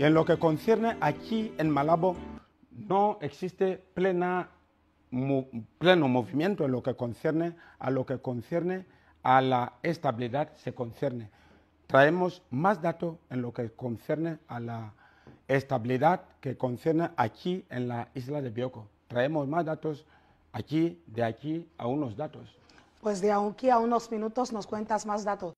Y en lo que concierne aquí en Malabo, no existe plena, pleno movimiento en lo que concierne a lo que concierne a la estabilidad se concierne. Traemos más datos en lo que concierne a la estabilidad que concierne aquí en la isla de Bioko. Traemos más datos aquí, de aquí a unos datos. Pues de aquí a unos minutos nos cuentas más datos.